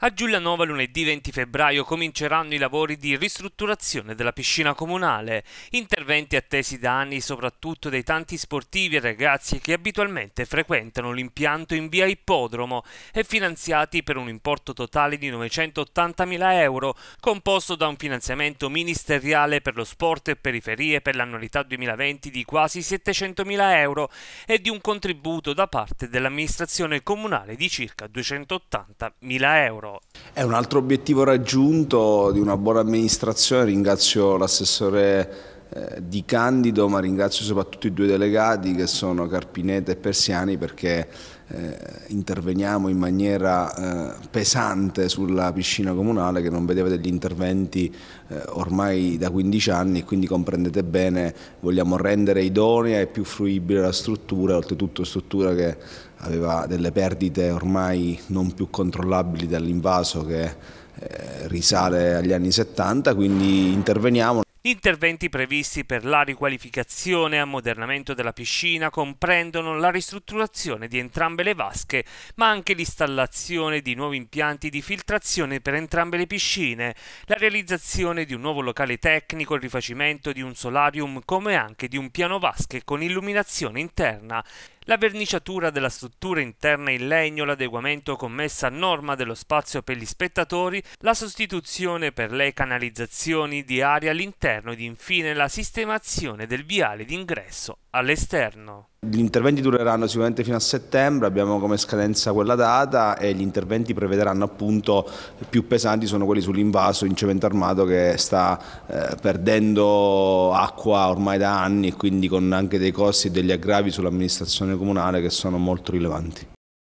A Giulianova lunedì 20 febbraio cominceranno i lavori di ristrutturazione della piscina comunale, interventi attesi da anni soprattutto dei tanti sportivi e ragazzi che abitualmente frequentano l'impianto in via Ippodromo e finanziati per un importo totale di 980.000 euro, composto da un finanziamento ministeriale per lo sport e periferie per l'annualità 2020 di quasi 700.000 euro e di un contributo da parte dell'amministrazione comunale di circa 280.000 euro euro. È un altro obiettivo raggiunto di una buona amministrazione, ringrazio l'assessore eh, di Candido, ma ringrazio soprattutto i due delegati che sono Carpinete e Persiani perché eh, interveniamo in maniera eh, pesante sulla piscina comunale che non vedeva degli interventi eh, ormai da 15 anni e quindi comprendete bene vogliamo rendere idonea e più fruibile la struttura, oltretutto struttura che aveva delle perdite ormai non più controllabili dall'invaso che eh, risale agli anni 70, quindi interveniamo. Interventi previsti per la riqualificazione e ammodernamento della piscina comprendono la ristrutturazione di entrambe le vasche, ma anche l'installazione di nuovi impianti di filtrazione per entrambe le piscine, la realizzazione di un nuovo locale tecnico, il rifacimento di un solarium come anche di un piano vasche con illuminazione interna la verniciatura della struttura interna in legno, l'adeguamento con messa a norma dello spazio per gli spettatori, la sostituzione per le canalizzazioni di aria all'interno ed infine la sistemazione del viale d'ingresso all'esterno. Gli interventi dureranno sicuramente fino a settembre, abbiamo come scadenza quella data e gli interventi prevederanno appunto più pesanti sono quelli sull'invaso in cemento armato che sta eh, perdendo acqua ormai da anni e quindi con anche dei costi e degli aggravi sull'amministrazione comunale che sono molto rilevanti.